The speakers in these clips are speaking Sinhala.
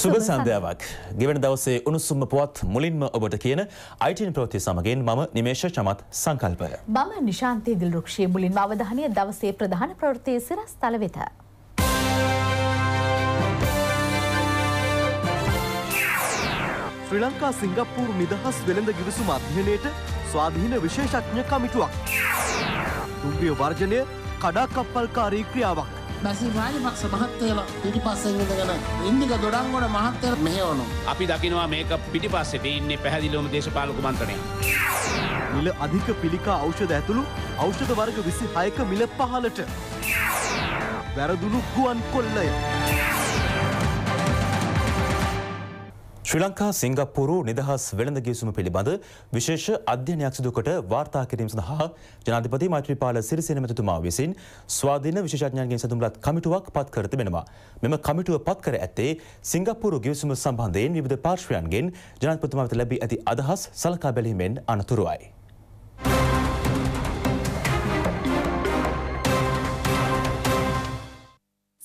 සුබ සන්ධාවක් ගෙවන දවසේ උණුසුම්ම පුවත් මුලින්ම ඔබට කියන අයිටන් ප්‍රෝති සමගෙන් මම නිමේශ චමත් සංකල්පය. බම නිශාන්තය දිල්රක්ෂය මුලින් අවධානය දවසේ ප්‍රධාන ප්‍රවෘතිය සිරස් තලවෙත. ශ්‍රී ලංකා සිංගප්පූර් නිදහස් වෙළඳ ගිවිසුම අධ්‍යනයට ස්වාධීන විශේෂඥ කමිටුවක්. තුම්බිය වර්ජනය කඩාකප්පල්කාරී ක්‍රියාවක්. බැසිවාලි පක්ෂ මහත්තයල පිටිපස්සෙන් ඉඳගෙන ඉන්දික ගොඩන්ගොඩ මහත්තය මෙහෙවනු. අපි දකිනවා මේක පිටිපස්සෙට ඉන්නේ පැහැදිලිවම දේශපාලක මන්තනය. මිල අධික පිළිකා ඖෂධ ඇතුළු ඖෂධ වර්ග විසි හයක මිල පහලට. වැරදුණු ගුවන් කොල්ලය. ශ්‍රී ලංකා සිංගප්පූරු නිදහස් වෙළඳ ගිවිසුම පිළිබඳ විශේෂ අධ්‍යයනයක් සිදු කොට වාර්තා කිරීම සඳහා ජනාධිපති මෛත්‍රීපාල සිරිසේන මැතිතුමා විසින් ස්වාධීන විශේෂඥයන්ගෙන් සැදුම්ලත් කමිටුවක් පත් කර තිබෙනවා. මෙම කමිටුව පත් කර ඇත්තේ සිංගප්පූරු ගිවිසුම සම්බන්ධයෙන් විවිධ පාර්ශ්වයන්ගෙන් ජනාධිපතිතුමා වෙත ලැබී ඇති අදහස් සලකා බැලීමෙන් අනතුරුයි.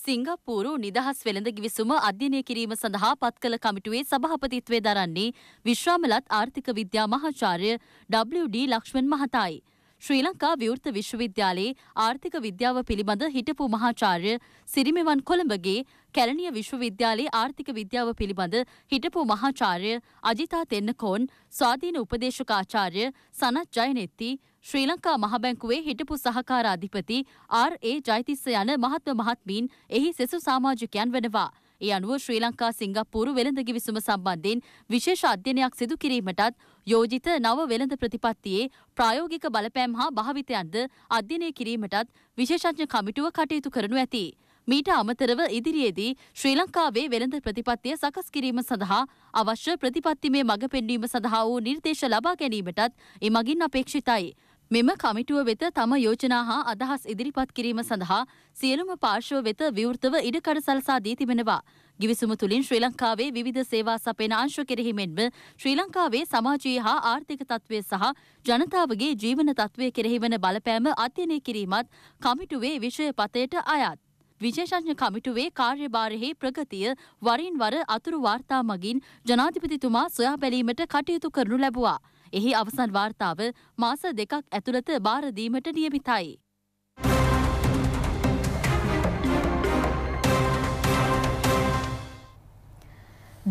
සිංගප්පූරු නිදහස් වෙළඳ ගිවිසුම අධ්‍යයනය කිරීම සඳහා පත් කළ කමිටුවේ සභාපතිත්වය දරන්නේ විශ්‍රාමලත් ආර්ථික විද්‍යා මහාචාර්ය ඩබ්ලිව්.ඩී. ලක්ෂ්මන් මහතායි. ශ්‍රී ලංකා විවෘත විශ්වවිද්‍යාලයේ ආර්ථික විද්‍යාව පිළිබඳ හිටපු මහාචාර්ය සිරිමෙවන් කොළඹගේ කැලණිය විශ්වවිද්‍යාලයේ ආර්ථික විද්‍යාව පිළිබඳ හිටපු මහාචාර්ය අජිතා තෙන්නකෝන් ස්වාධීන උපදේශකාචාර්ය සනත් ජයනෙත්ති ශ්‍රී ලංකා මහබැංකුවේ හිටපු සහකාර අධිපති ආර්.ඒ. ජයතිස්ස යන මහත්ම මහත්මීන් එහි සෙසු සමාජිකයන් වෙනවා. ඒ අනුව ශ්‍රී ලංකා සිංගප්පූරු වෙළඳ ගිවිසුම සම්බන්ධයෙන් විශේෂ අධ්‍යයනයක් සිදු කිරීමටත් යෝජිත නව වෙළඳ ප්‍රතිපත්තියේ ප්‍රායෝගික බලපෑම් හා භාවිතයන්ද අධ්‍යයනය කිරීමටත් විශේෂඥ කමිටුව කටයුතු කරනු ඇති. මීට අමතරව ඉදිරියේදී ශ්‍රී ලංකාවේ වෙළඳ ප්‍රතිපත්තිය සකස් කිරීම සඳහා අවශ්‍ය ප්‍රතිපත්තිමේ මඟ පෙන්වීම සඳහා වූ නිර්දේශ ලබා ගැනීමටත් එමගින් අපේක්ෂිතයි. මෙම කමිටුව වෙත තම යෝජනා හා අදහස් ඉදිරිපත් කිරීම සඳහා සියලුම පාර්ශ්ව වෙත විවෘතව ඉඩකඩ සලසා දී තිබෙනවා. ගිවිසුම තුළින් ශ්‍රී ලංකාවේ විධ සේවා සපයන අංශ කෙරෙහි මෙන්ම ශ්‍රී ලංකාවේ සමාජයේ හා ආර්ථික තත්ත්වය සහ ජනතාවගේ ජීවන තත්ත්වය කෙරෙහි වන බලපෑම අධ්‍යයනය කිරීමත් කමිටුවේ විෂය පතයට අයත්. විශේෂඥ කමිටුවේ කාර්යභාරෙහි ප්‍රගතිය වරින් වර අතුරු වාර්තා මගින් ජනාධිපතිතුමා සොයා බැලීමට කටයුතු කරනු ලැබුවා. එහි අවසන් වාර්තාව මාස දෙකක් ඇතුළත බාරදීමට නියමිතයි.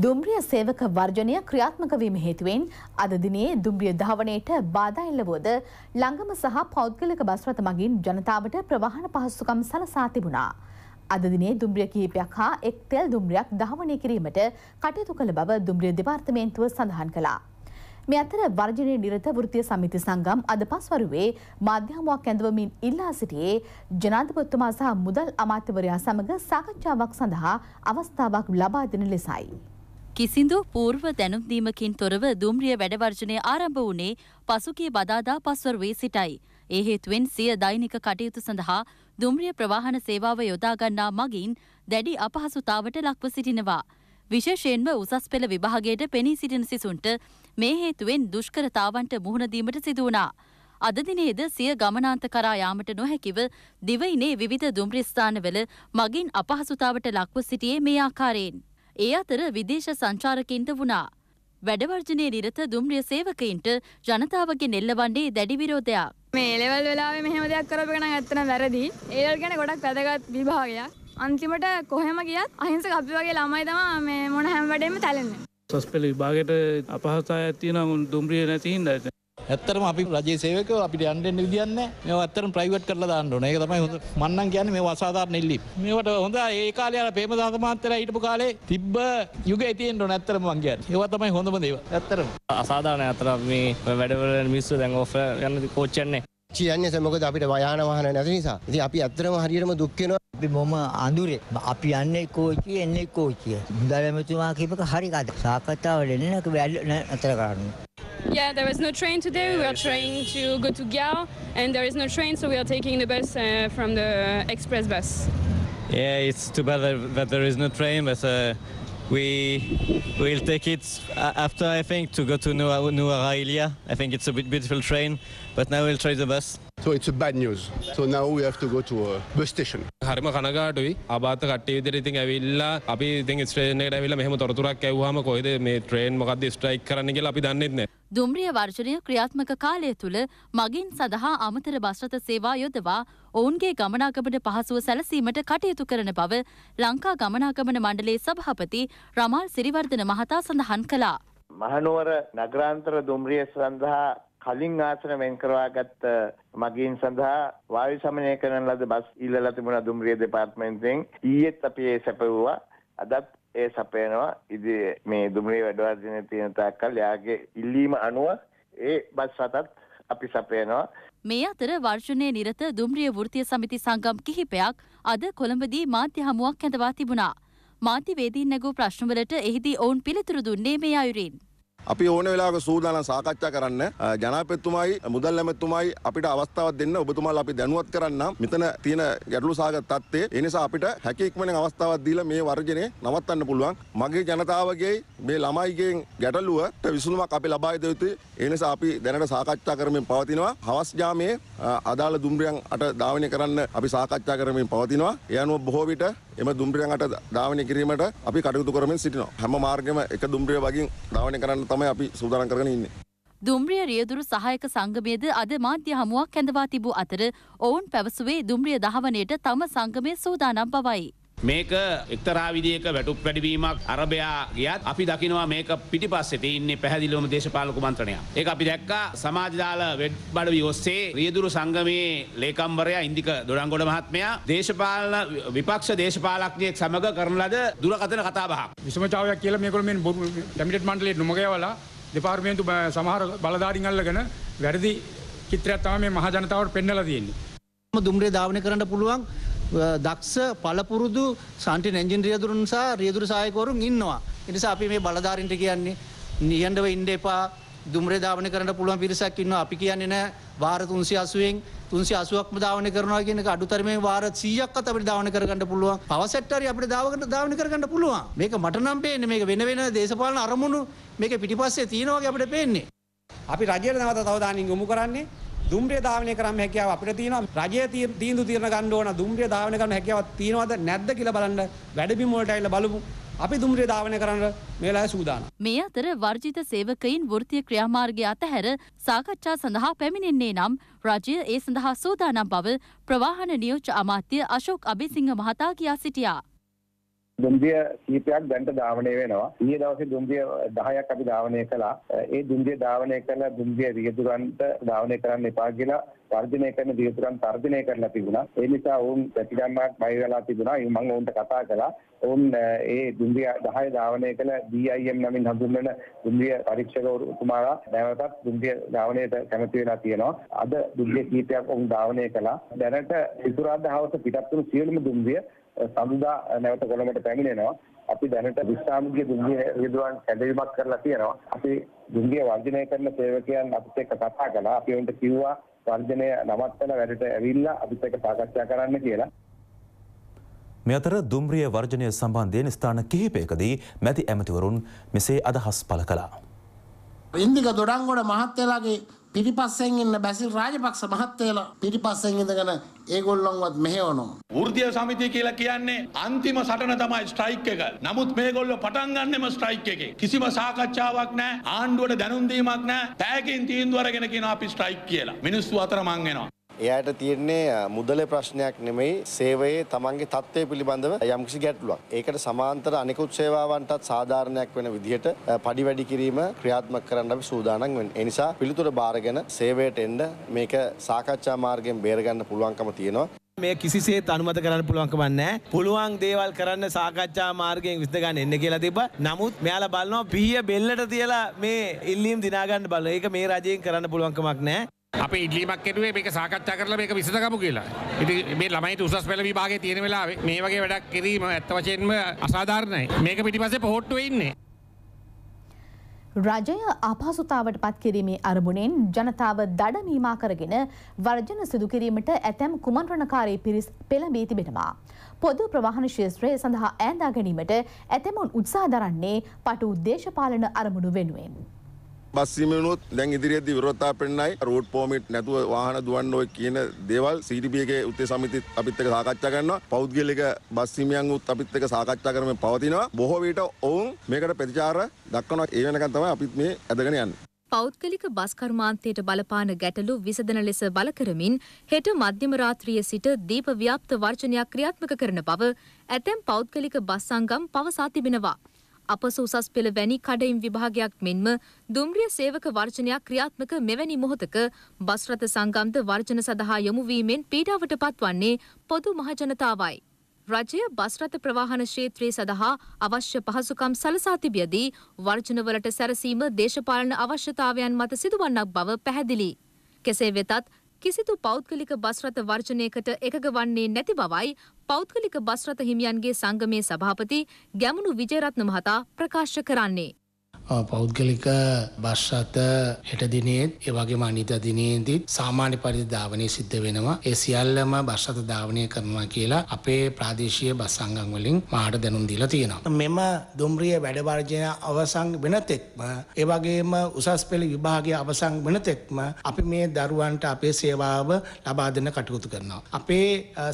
දුම්රිය සේවක වර්ජනය ක්‍රියාත්මක වීම හේතුවෙන් අද දිනේ දුම්රිය ධාවනයට බාධා එල්ලවෝද ළඟම සහ පෞද්ගලික බස් රථ මගින් ජනතාවට ප්‍රවාහන පහසුකම් සලසා තිබුණා. අද දිනේ දුම්රිය කිහිපයක් හා එක් තෙල් දුම්රියක් ධාවනය කිරීමට කටයුතු කළ බව දුම්රිය දෙපාර්තමේන්තුව සඳහන් කළා. මේ අතර වර්ජනය නිරත වෘතිය සමිති සංගම් අද පස්වරුවේ මාධ්‍යමයක් ඇඳවමින් ඉල්ලා සිටියේ ජනාධිපතිතුමා සහ මුදල් අමාත්‍යවරයා සමග සාකච්ඡාවක් සඳහා අවස්ථාවක් ලබා දෙන ලෙසයි. කිසිදු පූර්ව දැනුම් දීමකින් තොරව දුම්රිය වැඩවර්ජනය ආරම්භ වුණේ පසුගිය බදාදා පස්වරුවේ සිටයි. ඒ හේතුවෙන් සිය දෛනික කටයුතු සඳහා දුම්රිය ප්‍රවාහන සේවාව යොදාගන්නා මගින් දැඩි අපහසුතාවට ලක්ව සිටිනවා. විශේෂයෙන්ම උසස් පෙළ විභාගයට පෙනී සිටින සිසුන්ට මේ හේතුවෙන් දුෂ්කරතාවන්ට මුහුණදීමට සිදුවනා. අදදිනේද සිය ගමනාන්ත කරා යාමට නොහැකිව දිවයිනේ විවිධ දුම්රිස්ථානවල මගින් අපහසුතාවට ලක්ව සිටියේ මේ ආකාරයෙන්. ඒ අතර විදේශ සංචාරකින්ට වුණා. වැඩවර්ජනය නිරත දුම්රිය සේවකයින්ට ජනතාවගේ නෙල්ලවන්නේ දැඩි විරෝධයක්. මේ එලෙවල් වෙලාවේ මෙහෙම දෙයක් කරපගෙන ඇත්තන වැරදි. ඒවල් ගැන ගොඩක් වැදගත් විභාගයක්. අන්තිමට කොහෙම ගියත් අහිංසක අපි වගේ ළමයි තමයි මේ මොන හැම වැඩෙම තැලෙන්නේ. සස්පෙල විභාගයට අපහතා ඇතින දුම්රිය නැතිහින් ඇත. ඇත්තරම අපි රජේ සේවක අපිට අන්ඩෙන් විදින්න මේ අත්තර ප්‍රයිවට් කරලා දාන්න ඒක තමයි හොඳ මන්නන් කියන්න මේ වසාධාර නෙල්ලි මේට හොඳ ඒ කාලයාල පේම සාතමාන්තර හිටපු කාලේ තිබ්බ යුග ඇතියෙන්ට නැත්තරම වන්ගේ ඒව තමයි හොඳම දේව ඇත්තරම අසාධාන අතර මේ වැඩවල මිස්සු දැන් ඔ යන්න කෝච්චන්නේ කියන්නේ සමකද අපිට වයාන වාහන නැති නිසා. ඉතින් අපි ඇත්තටම හරියටම දුක් වෙනවා. අපි මොම අඳුරේ. අපි යන්නේ කෝච්චිය එන්නේ කෝච්චිය. මුදලැමතුමා කියපක හරි කද. සාකච්ඡාව දෙන්නේ නැක වැල් නැතර කරන්න. Yeah, there was no train today. We were trying to go to Gao, and there is no train, so we are taking the bus uh, from the express bus. Yeah, it's too bad that there is no train, but uh, we will take it after, I think, to go to Nuara Ilia. I think it's a beautiful train, but now we'll try the bus. So it's a bad news. So now we have to go to a bus station. හරිම කනගාටුයි අබාත කට්ටිය විදිහට ඉතින් ඇවිල්ලා අපි ඉතින් ස්ටේෂන් එකට ඇවිල්ලා මෙහෙම තොරතුරක් ඇහුවාම කොහෙද මේ ට්‍රේන් මොකද්ද ස්ට්‍රයික් කරන්න කියලා අපි දන්නේ නැහැ. දුම්රිය වර්ජනය ක්‍රියාත්මක කාලය තුල මගින් සඳහා අමතර බස් රථ සේවා යොදවා ඔවුන්ගේ ගමනාගමන පහසුව සැලසීමට කටයුතු කරන බව ලංකා ගමනාගමන මණ්ඩලේ සභාපති රමල් සිරිවර්ධන මහතා සඳහන් කළා. මහනුවර නගරාන්තර දුම්රිය සඳහා කලින් ආසන වෙන් කරවා ගත්ත මගින් සඳහා වායු සමනය කරන ලද බස් ඉල්ලලා තිබුණා දුම්රිය දෙපාර්තමේන්තුවෙන් ඊයේත් අපි ඒ සැපවුවා අදත් ඒ සපයනවා ඉදි මේ දුම්රිය වැඩවර්ධනය තියෙන තාක්කල් යාගේ ඉල්ලීම අනුව ඒ බස් රටත් අපි සපයනවා. මේ අතර වර්ෂණය නිරත දුම්රිය වෘතිය සමිති සංගම් කිහිපයක් අද කොළඹදී මාධ්‍ය හමුවක් ඇඳවා තිබුණා. මාධ්‍යවේදීන් නැගූ ප්‍රශ්නවලට එහිදී ඔවුන් පිළිතුරු දුන්නේ මේ අයුරින්. අපි ඕන වෙලාවක සූදානම් සාකච්ඡා කරන්න ජනාධිපතිතුමායි මුදල් ඇමතිතුමායි අපිට අවස්ථාවක් දෙන්න ඔබතුමාලා අපි දැනුවත් කරන්නම් මෙතන තියෙන ගැටලු සාගත තත්ත්වය ඒ නිසා අපිට හැකි ඉක්මනින් අවස්ථාවක් දීලා මේ වර්ජනය නවත්තන්න පුළුවන් මගේ ජනතාවගේ මේ ළමයිගෙන් ගැටලුවට විසඳුමක් අපි ලබා දෙ යුතුයි ඒ නිසා අපි දැනට සාකච්ඡා කරමින් පවතිනවා හවස් යාමයේ අදාළ දුම්රියන් අට ධාවනය කරන්න අපි සාකච්ඡා කරමින් පවතිනවා ඒ අනුව බොහෝ විට එම දුම්රියන් අට ධාවනය කිරීමට අපි කටයුතු කරමින් සිටිනවා හැම මාර්ගෙම එක දුම්රිය වගින් ධාවනය කරන්න තමයි අපි සූදානම් කරගෙන ඉන්නේ. දුම්රිය රියදුරු සහායක සංගමයේද අද මාධ්‍ය හමුවක් කැඳවා තිබූ අතර ඔවුන් පැවසුවේ දුම්රිය දහවණයට තම සංගමය සූදානම් බවයි. මේක එක්තරා විදික වැටුප් වැඩිවීමක් අරබයා ගියත් අපි දකිනවා මේක පිටි පස්සෙට ඉන්නේ පැහදිලිවම දේශපාලක මන්ත්‍රණය. ඒ අපි දැක්ක සමාජදාල වෙඩ් බඩවි ඔස්සේ රියදුරු සංගමයේ ලේකම්වරයා ඉන්දික දොඩංගොඩ මහත්මයා දේශපාලන විපක්ෂ දේශපාලක්නයෙක් සමඟ කරන ලද දුරකතන කතාබහ. විසමචාවයක් කියල මේකොල මේ බොරු ැමිට මන්ටලේ නොමගයවලා දෙපාර්මේන්තු සමහර බලධාරින් අල්ලගෙන වැරදි චිත්‍රයක්ත්තම මේ මහජනතාවට පෙන්නල තියෙන්නේ. දුම්රේ ධාවනය කරන්න පුළුවන් දක්ෂ පලපුරුදු සන්ටි නැජින් රියදුරුන් සහ රියදුරු සායකවරුන් ඉන්නවා. එනිසා අපි මේ බලධාරින්ට කියන්නේ නිහඬව ඉන්ඩ එපා දුම්රේ ධාවන කරට පුළුවන් පිරිසක් ඉන්න අපි කියන්නේ නෑ වාර තුන්සි අසුවෙන් තුන්සි අසුවක්ම ධාවන කරනවා කියන අඩුතරමේ වාර සීයක් අත අපිට ධාවන කරගන්න පුළුවන් පවසට්ටරි අපිට දාවකට ධාවන කරගන්න පුළුවන් මේක මට නම් පේන්නේ මේක වෙන වෙන දේශපාලන අරමුණු මේක පිටිපස්සේ තියෙනවාගේ අපිට පේන්නේ අපි රජයට නවත තවදානින් යොමු කරන්නේ දුම්රිය ධාවනය කරන්න හැකියාව අපිට තියෙනවා රජය තීන්දු තීරණ ගන්න ඕන දුම්රිය ධාවනය කරන්න හැකියාවක් තියෙනවද නැද්ද කියලා බලන්න වැඩබිම් වලට ඇවිල්ලා බලමු අපි දුම්රිය ධාවනය කරන්න මේලා සූදානම් මේ අතර වර්ජිත සේවකයින් වෘත්තීය ක්‍රියාමාර්ගය අතහැර සාකච්ඡා සඳහා පැමිණෙන්නේ නම් රජය ඒ සඳහා සූදානම් බව ප්‍රවාහන නියෝජ්‍ය අමාත්‍ය අශෝක් අබේසිංහ මහතා කියා සිටියා දුම්රිය කීපයක් දැන්ට ධාවනය වෙනවා. ඊයේ දවසේ දුම්රිය 10ක් අපි ධාවනය කළා. ඒ දුම්රිය ධාවනය කළ දුම්රිය රියදුරන්ට ධාවනය කරන්න එපා කියලා වර්ධනය කරන රියදුරන් තර්ජනය කරලා තිබුණා. ඒ නිසා ඔවුන් ප්‍රතිගම්මක් බය වෙලා තිබුණා. මම ඔවුන්ට කතා කළා. ඔවුන් ඒ දුම්රිය 10 ධාවනය කළ DIM නමින් හඳුන්වන දුම්රිය පරීක්ෂකවරතුමාලා නැවතත් දුම්රිය ධාවනයට කැමති වෙලා තියෙනවා. අද දුම්රිය කීපයක් ඔවුන් ධාවනය කළා. දැනට සිකුරාදා හවස පිටත් වූ සියලුම දුම්රිය සඳුදා නැවත කොළඹට පැමිණෙනවා. අපි දැනට විශ්‍රාමික දුම්රිය විදුවන් කැඳවීමක් කරලා තියෙනවා. අපි දුම්රිය වර්ධනය කරන සේවකයන් අපිත් එක්ක කතා කළා. අපි උන්ට කිව්වා වර්ධනය නවත්තලා වැඩට ඇවිල්ලා අපිත් එක්ක සාකච්ඡා කරන්න කියලා. මේ අතර දුම්රිය වර්ජනය සම්බන්ධයෙන් ස්ථාන කිහිපයකදී මැති ඇමතිවරුන් මෙසේ අදහස් පළ කළා. ඉන්දික දොඩංගොඩ මහත්තයලාගේ පිටිපස්සෙන් ඉන්න බැසිල් රාජපක්ෂ මහත්තයලා පිටිපස්සෙන් ඉඳගෙන ඒගොල්ලොන්වත් මෙහෙවනවා. වෘද්ධිය සමිතිය කියලා කියන්නේ අන්තිම සටන තමයි ස්ට්‍රයික් එක. නමුත් මේගොල්ලෝ පටන් ගන්නෙම ස්ට්‍රයික් එකේ. කිසිම සාකච්ඡාවක් නැහැ. ආණ්ඩුවට දැනුම් දීමක් නැහැ. පැයකින් තීන්දුව අරගෙන කියන අපි ස්ට්‍රයික් කියලා. මිනිස්සු අතර මං වෙනවා. එයායට තියෙන්නේ මුදලේ ප්‍රශ්නයක් නෙමෙයි සේවයේ තමන්ගේ තත්ත්වය පිළිබඳව යම්කිසි ගැටලුවක්. ඒකට සමාන්තර අනිකුත් සේවාවන්ටත් සාධාරණයක් වෙන විදිහට පඩි වැඩි කිරීම ක්‍රියාත්මක කරන්න අපි සූදානම් වෙන්නේ. ඒ නිසා පිළිතුර බාරගෙන සේවයට එන්න මේක සාකච්ඡා මාර්ගයෙන් බේරගන්න පුළුවන්කම තියෙනවා. මේ කිසිසේත් අනුමත කරන්න පුළුවන්කම නැහැ. පුළුවන් දේවල් කරන්න සාකච්ඡා මාර්ගයෙන් විසඳ ගන්න එන්න කියලා තිබ්බා. නමුත් මෙයාලා බලනවා පිහිය බෙල්ලට තියලා මේ ඉල්ලීම් දිනා ගන්න බලන. ඒක මේ රජයෙන් කරන්න පුළුවන්කමක් නැහැ. අප ඉල්ලීමක් කෙරුවේ මේක සාකච්ඡා කරලා මේක විසඳගමු කියලා. ඉතින් මේ ළමයින්ට උසස් පෙළ විභාගේ තියෙන වෙලාවේ මේ වගේ වැඩක් කිරීම ඇත්ත වශයෙන්ම අසාධාරණයි. මේක පිටිපස්සේ පොහොට්ටුවේ ඉන්නේ. රජය අපහසුතාවට පත් කිරීමේ අරමුණෙන් ජනතාව දඩමීමා කරගෙන වර්ජන සිදු කිරීමට ඇතැම් කුමන්ත්‍රණකාරී පිරිස් පෙළඹී තිබෙනවා. පොදු ප්‍රවාහන ශේත්‍රය සඳහා ඈඳා ගැනීමට ඇතැමුන් උත්සාහ දරන්නේ පටු දේශපාලන අරමුණු වෙනුවෙන්. බස්සිමනුත් දැන් ඉදිරියේදී විරෝධතා පෙන්නයි රෝඩ් පර්මිට් නැතුව වාහන දුවන්න ඔය කියන දේවල් CDB එකේ උත්තේ සමිති අපිත් එක්ක සාකච්ඡා කරනවා පෞද්ගලික බස් හිමියන් උත් අපිත් එක්ක සාකච්ඡා කරමින් පවතිනවා බොහෝ විට ඔවුන් මේකට ප්‍රතිචාර දක්වනවා ඒ වෙනකන් තමයි අපිත් මේ ඇදගෙන යන්නේ පෞද්ගලික බස් කර්මාන්තයට බලපාන ගැටලු විසඳන ලෙස බල කරමින් හෙට මධ්‍යම රාත්‍රියේ සිට දීප ව්‍යාප්ත වර්ජනයක් ක්‍රියාත්මක කරන බව ඇතැම් පෞද්ගලික බස් සංගම් පවසා තිබෙනවා අප සුසස් පෙළ වැනි කඩයිම් විභාගයක් මෙන්ම දුම්රිය සේවක වර්ජනයක් ක්‍රියාත්මක මෙවැනි මොහොතක බස් රථ සංගම්ද වර්ජන සඳහා යොමුවීමෙන් පීඩාවට පත්වන්නේ පොදු මහජනතාවයි. රජය බස්රථ ප්‍රවාහන ක්ෂේත්‍රයේ සඳහා අවශ්‍ය පහසුකම් සලසා තිබියදී වර්ජනවලට සැරසීම දේශපාලන අවශ්‍යතාවයන් මත සිදුවන්නක් බව පැහැදිලි. කෙසේ වෙතත් කිසිදු පෞද්ගලික බස් රථ වර්ජනයකට එකඟ වන්නේ නැති බවයි පෞද්ගලික බස් රථ හිමියන්ගේ සංගමේ සභාපති ගැමුණු විජයරත්න මහතා ප්‍රකාශ කරන්නේ. පෞද්ගලික බස් රථ හෙට දිනේත් ඒ වගේම අනිත් දිනේදීත් සාමාන්‍ය පරිදි ධාවනය සිද්ධ වෙනවා. ඒ සියල්ලම බස් රථ ධාවනය කරනවා කියලා අපේ ප්‍රාදේශීය බස් සංගම් වලින් මාට දැනුම් දීලා තියෙනවා. මෙම දුම්රිය වැඩ වර්ජනය අවසන් වෙන තෙක්ම ඒ වගේම උසස් පෙළ විභාගය අවසන් වෙන තෙක්ම අපි මේ දරුවන්ට අපේ සේවාව ලබා දෙන්න කටයුතු කරනවා. අපේ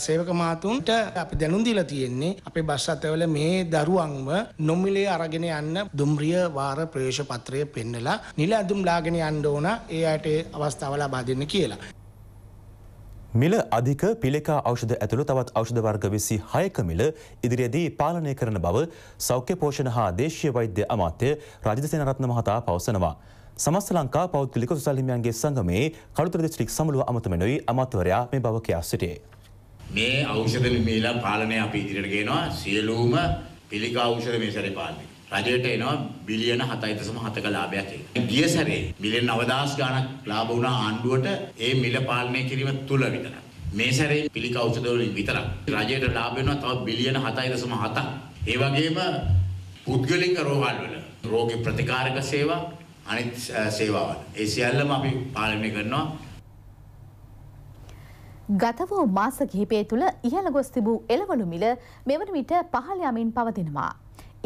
සේවක මාතුන්ට අපි දැනුම් දීලා තියෙන්නේ අපේ බස් රථවල මේ දරුවන්ව නොමිලේ අරගෙන යන්න දුම්රිය වාර අර ප්‍රවේශ පත්‍රය පෙන්නලා නිල ඇඳුම් ලාගෙන යන්න ඕන ඒ අයට ඒ අවස්ථාව ලබා දෙන්න කියලා. මිල අධික පිළිකා ඖෂධ ඇතුළු තවත් ඖෂධ වර්ග විසි හයක මිල ඉදිරියේදී පාලනය කරන බව සෞඛ්‍ය පෝෂණ හා දේශීය වෛද්‍ය අමාත්‍ය රජදසේනරත්න මහතා පවසනවා. සමස්ත ලංකා පෞද්ගලික සුසල්හිමියන්ගේ සංගමයේ කළුතර දිස්ත්‍රික් සමුළුව අමතමෙනුයි අමාත්‍යවරයා මේ බව කියා සිටියේ. මේ ඖෂධ මිල පාලනය අපි ඉදිරියට ගේනවා සියලුම පිළිකා ඖෂධ මේ සැරේ පාලනය රජයට එනවා බිලියන 7.7ක ලාභයක් ඒක. ගිය සැරේ බිලියන 9000 ගණක් ලාභ වුණා ආණ්ඩුවට ඒ මිල පාලනය කිරීම තුල විතරයි. මේ සැරේ පිළික ඖෂධ වලින් විතරක් රජයට ලාභ වෙනවා තව බිලියන 7.7ක්. ඒ වගේම පුද්ගලික රෝහල් වල රෝගී ප්‍රතිකාරක සේවා අනිත් සේවාවල්. ඒ සියල්ලම අපි පාලනය කරනවා. ගත වූ මාස කිහිපය තුළ ඉහළ ගොස් තිබූ එළවලු මිල මෙවන විට පහළ යමින් පවතිනවා.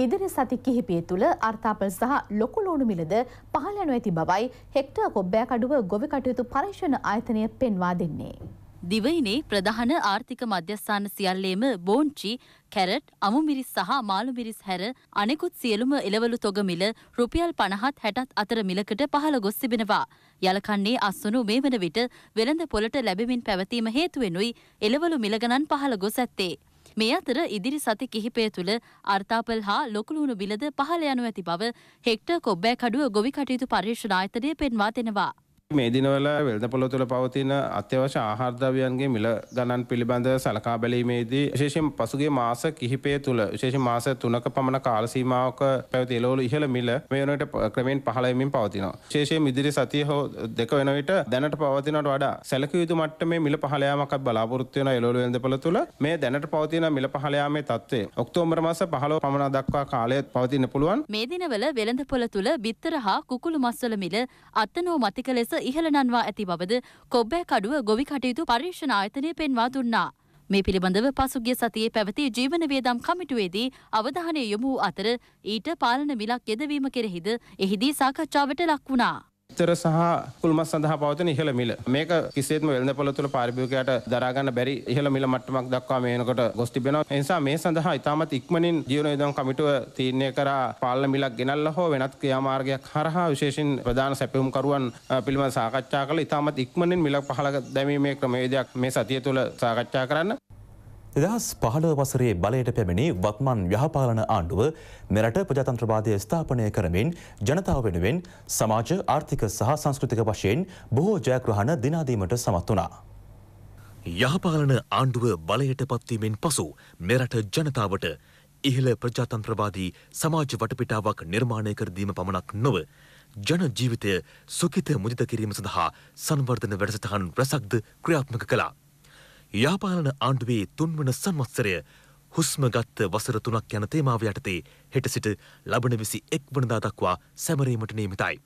ඉදිරි සති කිහිපය තුළ අර්ථාපල් සහ ලොකුලෝනු මිලද පහළ යනු ඇති බවයි හෙක්ටර් කොබ්බෑකඩුව ගොවි කටයුතු පරීක්ෂණ ආයතනය පෙන්වා දෙන්නේ. දිවයිනේ ප්‍රධාන ආර්ථික මධ්‍යස්ථාන සියල්ලේම බෝංචි, කැරට්, අමු මිරිස් සහ මාළු මිරිස් හැර අනෙකුත් සියලුම එළවලු තොග මිල රුපියල් 50ත් 60ත් අතර මිලකට පහළ ගොස් තිබෙනවා. යලකන්නේ අස්වනු මේ වන විට වෙළඳ පොළට ලැබෙමින් පැවතීම හේතුවෙනුයි එළවලු මිල ගණන් පහළ ගොස් ඇත්තේ. මේ අතර ඉදිරි සති කිහිපය තුළ අර්තාපල් හා ලොකුළුණු බිලද පහළ යනු ඇති බව හෙක්ට කොබ්බෑ කඩුව ගොවි කටයුතු පර්යේෂණ ආයතනය පෙන්වා දෙෙනවා. මේ දිනවල වෙළඳපොළ තුළ පවතින අත්‍යවශ්‍ය ආහාර ද්‍රව්‍යයන්ගේ මිල ගණන් පිළිබඳ සලකා බැලීමේදී විශේෂයෙන් පසුගිය මාස කිහිපය තුළ විශේෂයෙන් මාස 3ක පමණ කාල සීමාවක පැවති එළවලු ඉහළ මිල මේ වනවිට ක්‍රමෙන් පහළ වෙමින් පවතිනවා. විශේෂයෙන් ඉදිරි සතිය හෝ දෙක වෙන විට දැනට පවතිනට වඩා සැලකිය යුතු මට්ටමේ මිල පහළ යාමක් බලාපොරොත්තු වෙන එළවලු වෙළඳපොළ තුළ මේ දැනට පවතින මිල පහළ යාමේ තත්ත්වය ඔක්තෝබර් මාස 15 පමණ දක්වා කාලය පවතින්න පුළුවන්. මේ දිනවල වෙළඳපොළ තුළ බිත්තර හා කුකුළු මස්වල මිල අත්නෝ මතික ලෙස ඉහළ නන්වා ඇති බවද කොබ්බෑකඩුව ගොවි කටයුතු පර්යේෂණ ආයතනය පෙන්වා දුන්නා. මේ පිළිබඳව පසුගිය සතියේ පැවති ජීවන වේදම් කමිටුවේදී අවධානය යොමු අතර ඊට පාලන මිලක් යෙදවීම කෙරෙහිද එහිදී සාකච්ඡාවට ලක් වුණා. චර සහ කුල්මස් සඳහා පවතන ඉහළ මිල මේක කිසිේත්ම වෙළඳ පොළ තුළ පාරිභෝගයට දරාගන්න බැරි ඉහළ මිල මට්ටමක් දක්වා මේනකොට ගොස් තිබෙනවා එනිසා මේ සඳහා ඉතාමත් ඉක්මනින් ජීවන විදන් කමිටුව තීරණය කරා පාලන මිලක් ගෙනල්ලා හෝ වෙනත් ක්‍රියාමාර්ගයක් හරහා විශේෂයෙන් ප්‍රධාන සැපයුම්කරුවන් පිළිබඳ සාකච්ඡා කළ ඉතාමත් ඉක්මනින් මිලක් පහළ දැමීමේ ක්‍රමවේදයක් මේ සතිය තුළ සාකච්ඡා කරන්න දෙදහස් පහළ වසරේ බලයට පැමිණි වත්මන් යහපාලන ආණ්ඩුව මෙරට ප්‍රජාතන්ත්‍රවාදය ස්ථාපනය කරමින් ජනතාව වෙනුවෙන් සමාජ ආර්ථික සහ සංස්කෘතික වශයෙන් බොහෝ ජයග්‍රහණ දිනාදීමට සමත් වනා. යහපාලන ආණ්ඩුව බලයට පත්වීමෙන් පසු මෙරට ජනතාවට ඉහළ ප්‍රජාතන්ත්‍රවාදී සමාජ වටපිටාවක් නිර්මාණය කරදීම පමණක් නොව ජන ජීවිතය සුකිත මුදිත කිරීම සඳහා සංවර්ධන වැඩසටහන් රැසක්ද ක්‍රියාත්මක කලා. යාපාලන ආණ්ඩුවේ තුන්වන සම්වත්සරය හුස්මගත්ත වසර තුනක් යන තේමාව යටතේ හෙට සිට ලබන විසි එක් වනදා දක්වා සැමරීමට නියමිතයි.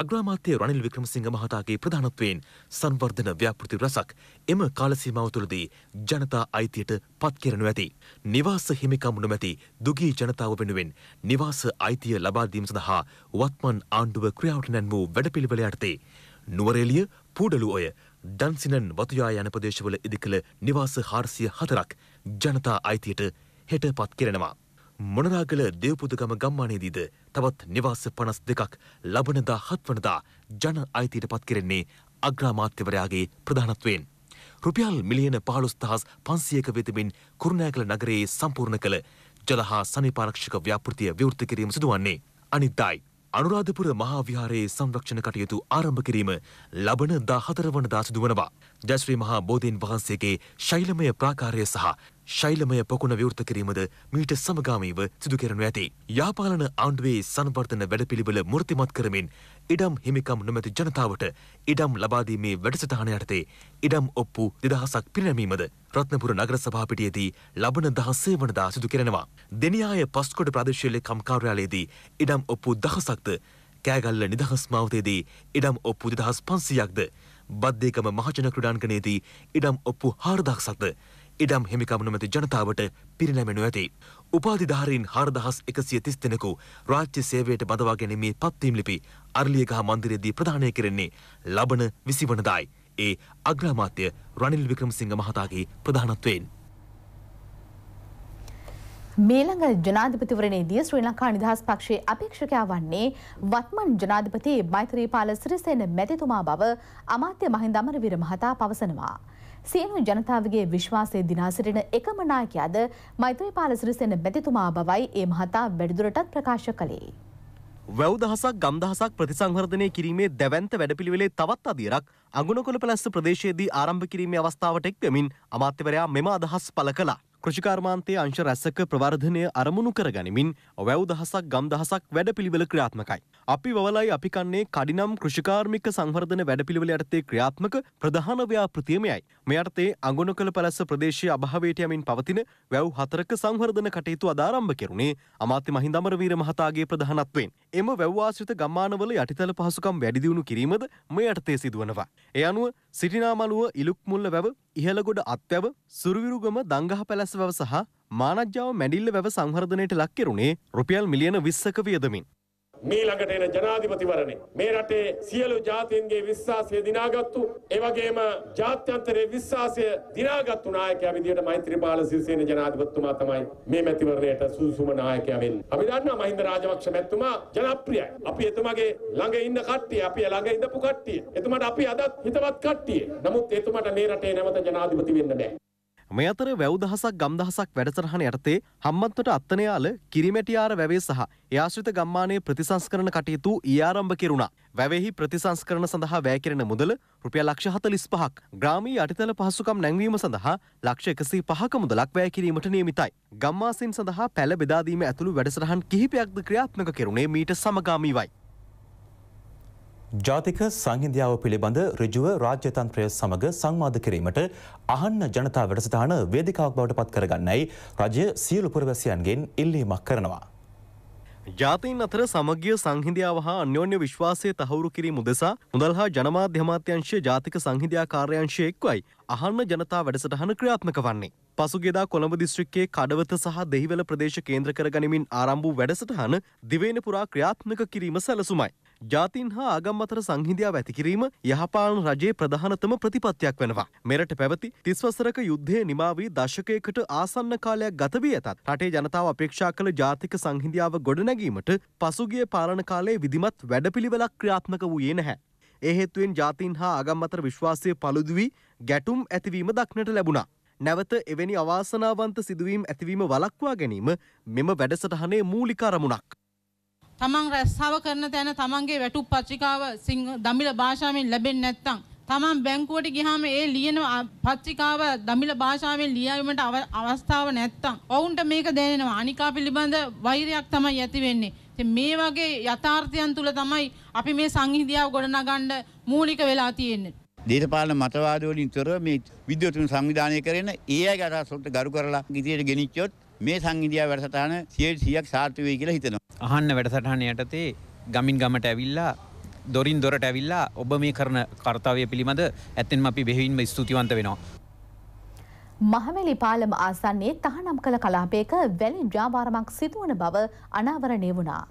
අග්‍රාමාත්‍යය රනිල් වික්‍රමසිංහ මහතාගේ ප්‍රධානත්වයෙන් සංවර්ධන ව්‍යාපෘති රසක් එම කාලසීමාව තුළදී ජනතා අයිතියට පත්කරනු ඇති. නිවාස හිමිකමුණු මැති දුගී ජනතාව වෙනුවෙන් නිවාස අයිතිය ලබාදීම සඳහා වත්මන් ආණ්ඩුව ක්‍රියාවට නැන් වූ වැඩපිළිවෙල යටතේ. නුවරෙලිය පූඩලු ඔය ඩන්සිනන් වතුයා යන ප්‍රදේශවල ඉදිකළ නිවාස හාරසිය හතරක් ජනතා අයිතියට හෙට පත් කෙරෙනවා. මොනරාගල දෙව්පුදගම ගම්මානයේදීද තවත් නිවාස පනස් දෙකක් ලබනදා හත්වනදා ජන අයිතියට පත් කෙරෙන්නේ අග්‍රාමාත්‍යවරයාගේ ප්‍රධානත්වයෙන්. රුපියල් මිලියන පහළොස්දහස් පන්සියක වෙතමින් කුරුණෑගල නගරයේ සම්පූර්ණ කළ ජලහා සනිපාරක්ෂක ව්‍යාපෘතිය විවෘත කිරීම සිදුවන්නේ අනිද්දායි. අනුරාධපුර මහා විහාරයේ සංරක්ෂණ කටයුතු ආරම්භ කිරීම ලබන 14 වනදා සිදු වනවා. ජයශ්‍රී මහා බෝධීන් වහන්සේගේ ශෛලමය ප්‍රාකාරය සහ ශෛලමය පොකුණ විවෘත කිරීමද මීට සමගාමීව සිදු කරනු ඇති. යාපාලන ආණ්ඩුවේ සංවර්ධන වැඩපිළිවෙල මෘතිමත් කරමින් ඉඩම් හිමිකම් නොමැති ජනතාවට ඉඩම් ලබාදීමේ වැඩසටහන යටතේ ඉඩම් ඔප්පු දෙදහසක් පිරිනැමීමද රත්නපුර නගර සභාපිටියේදී ලබන දහසේ වනදා සිදු කරනවා. දෙනියාය පස්කොට ප්‍රදේශීය කම්කාර්යාලයේදී ඉඩම් ඔප්පු දහසක්ද කෑගල්ල නිදහස් මාවතයේදී ඉඩම් ඔප්පු දෙදහස් පන්සියක්ද බද්දේකම මහජන ක්‍රඩාංගනයේදී ඉඩම් ඔප්පු හාරදක්සක්ද ඉඩම් හිමිකම නොමැති ජනතාවට පිරිනැමෙනු ඇති. උපාධිධාරීන් හාරදහස් එකසිය තිස්තෙනකු රාජ්‍ය සේවයට බඳවා ගැනීමේ පත්වීම් ලිපි අරලියගහ මන්දිරයේදී ප්‍රධානය කෙරෙන්නේ ලබන විසිවනදායි. ඒ අග්‍රාමාත්‍ය රනිල් වික්‍රමසිංහ මහතාගේ ප්‍රධානත්වයෙන්. මීළඟ ජනාධිපතිවරණයේදී ශ්‍රී ලංකා නිදහස් පක්ෂයේ අපේක්ෂකයා වන්නේ වත්මන් ජනාධිපති මෛත්‍රීපාල සිරිසේන මැතිතුමා බව අමාත්‍ය මහින්ද අමරවීර මහතා පවසනවා. සියලු ජනතාවගේ විශ්වාසය දිනාසිරෙන එකම නායකයාද මෛත්‍රීපාල සිරිසෙන බැතිතුමා බවයි ඒ මහතා වැඩිදුරටත් ප්‍රකාශ කළේ. වැව්දහසක් ගම්දහසක් ප්‍රතිසංහර්ධනය කිරීමේ දැවන්ත වැඩපිළිවෙලේ තවත් අදියරක් අගුණකොළ පැලස්ස ප්‍රදේශයේදී ආරම්භ කිරීමේ අවස්ථාවට එක්වමින් අමාත්‍යවරයා මෙම අදහස් පළ කළා. කෘෂිකාර්මාන්තයේ අංශ රැස්සක ප්‍රවර්ධනය අරමුණු කරගනිමින් වැව් දහසක් ගම් දහසක් වැඩපිළිවෙල ක්‍රියාත්මකයි. අපි වවලයි අපි කන්නේ කඩිනම් කෘෂිකාර්මික සංවර්ධන වැඩපිළිවෙල යටතේ ක්‍රියාත්මක ප්‍රධාන ව්‍යාපෘතියමයයි. මේ යටතේ අඟුණකල පැලැස්ස ප්‍රදේශයේ අභාවයට යමින් පවතින වැව් හතරක සංවර්ධන කටයුතු අද ආරම්භ කෙරුණේ අමාත්‍ය මහින්ද අමරවීර මහතාගේ ප්‍රධානත්වයෙන්. එම වැව් ආශ්‍රිත ගම්මානවල යටිතල පහසුකම් වැඩි දියුණු කිරීමද මේ යටතේ සිදුවනවා. ඒ අනුව සිටිනාමලුව ඉලුක්මුල්ල වැව ඉහළගොඩ අත්වැව සුරවිරුගම දංගහ පැලැස් වැව සහ මානජ්‍යාව මැඩිල්ල වැව සංහර්ධනයට ලක්කෙරුණේ රුපියල් මිලියන විස්සක වියදමින්. මේ ළඟට එන ජනාධිපතිවරණේ මේ රටේ සියලු ජාතීන්ගේ විශ්වාසය දිනාගත්තු ඒ වගේම ජාත්‍යන්තරයේ විශ්වාසය දිනාගත්තු නායකයා විදියට මෛත්‍රීපාල සිරිසේන ජනාධිපතිතුමා තමයි මේ මැතිවරණයට සුදුසුම නායකයා වෙන්නේ. අපි දන්නවා මහින්ද රාජපක්ෂ මැතිතුමා ජනප්‍රියයි. අපි එතුමාගේ ළඟ ඉන්න කට්ටිය, අපි ළඟ ඉඳපු කට්ටිය. එතුමාට අපි අදත් හිතවත් කට්ටිය. නමුත් එතුමාට මේ රටේ නැවත ජනාධිපති වෙන්න බෑ. මේ අතර වැව්දහසක් ගම්දහසක් වැඩසටහන යටතේ හම්බන්තොට අත්තනයාල කිරිමැටියාර වැවේ සහ යාශ්‍රිත ගම්මානයේ ප්‍රතිසංස්කරණ කටයුතු ඊආරම්භ කෙරුණා. වැවෙහි ප්‍රතිසංස්කරණ සඳහා වැයකිරෙන මුදල රුපියල් ලක්ෂ හතලිස් පහක්. ග්‍රාමීය යටිතල පහසුකම් නැංවීම සඳහා ලක්ෂ එකසී පහක මුදලක් වැය කිරීමට නියමිතයි. ගම්මාසින් සඳහා පැළ බෙදාදීම ඇතුළු වැඩසටහන් කිහිපයක්ද ක්‍රියාත්මක කෙරුණේ මීට සමගාමීවයි. ජාතික සංහින්දියාව පිළිබඳ ඍජුව රාජ්‍යතන්ත්‍රය සමඟ සංවාද කිරීමට අහන්න ජනතා වැඩසටහන වේදිකාවක් බවට පත් කරගන්නයි රජය සියලු පුරවැසියන්ගෙන් ඉල්ලීමක් කරනවා. ජාතීන් අතර සමගිය සංහිදියාව හා අන්‍යෝන්‍ය විශ්වාසය තහවුරු කිරීම උදෙසා මුදල් හා ජනමාධ්‍යමාත්‍යංශය ජාතික සංහිදයා කාර්යංශය එක්වයි අහන්න ජනතා වැඩසටහන ක්‍රියාත්මක වන්නේ. පසුගෙදා කොළඹ දිස්ත්‍රික්කේ කඩවත සහ දෙහිවල ප්‍රදේශ කේන්ද්‍ර කරගනිමින් ආරම්භ වූ වැඩසටහන දිවයින පුරා ක්‍රියාත්මක කිරීම සැලසුමයි. ජාතින් හා ආගම් අතර සංහිඳියාව ඇතිකිරීම යහපාලන රජයේ ප්‍රධානතම ප්‍රතිපත්තියක් වෙනවා. මෙරට පැවති තිස්වසරක යුද්ධය නිමා වී දශකයකට ආසන්න කාලයක් ගත වී ඇතත් රටේ ජනතාව අපේක්ෂා කළ ජාතික සංහිඳියාව ගොඩනැගීමට පසුගිය පාලන කාලයේ විධිමත් වැඩපිළිවෙලක් ක්‍රියාත්මක වූයේ නැහැ. ඒ හේතුවෙන් ජාතීන් හා ආගම් අතර විශ්වාසය පළුදු වී ගැටුම් ඇතිවීම දක්නට ලැබුණා. නැවත එවැනි අවාසනාවන්ත සිදුවීම් ඇතිවීම වළක්වා ගැනීම මෙම වැඩසටහනේ මූලික අරමුණක්. තමන් රැස්සාව කරන තැන තමන්ගේ වැටුප් පත්‍රිකාව දමිළ භාෂාවෙන් ලැබෙන්නේ නැත්නම් තමන් බැංකුවට ගිහාම ඒ ලියන පත්‍රිකාව දමිළ භාෂාවෙන් ලියවීමට අවස්ථාව නැත්නම් ඔවුන්ට මේක දැනෙනවා අනිකා පිළිබඳ වෛරයක් තමයි ඇති වෙන්නේ. ඉතින් මේ වගේ යථාර්ථයන් තුල තමයි අපි මේ සංහිඳියාව ගොඩනගන්න මූලික වෙලා තියෙන්නේ. දේශපාලන මතවාද වලින් තොරව මේ විද්‍යුතුන් සංවිධානය කරන ඒ අයගේ අදහස් වලට ගරු කරලා ඉදිරියට ගෙනිච්චොත් මේ සංහිඳියා වැඩසටහන 100ක් සාර්ථක වෙයි කියලා හිතනවා. අහන්න වැඩසටහන යටතේ ගමින් ගමට ඇවිල්ලා දොරින් දොරට ඇවිල්ලා ඔබ මේ කරන කර්තව්‍ය පිළිබඳ ඇත්තෙන්ම අපි බෙහෙවින්ම ස්තුතිවන්ත වෙනවා. මහමැලි පාලම ආසන්නයේ තහනම් කළ කලාපයක වැලි ව්‍යාපාරමක් සිදුවන බව අනාවරණය වුණා.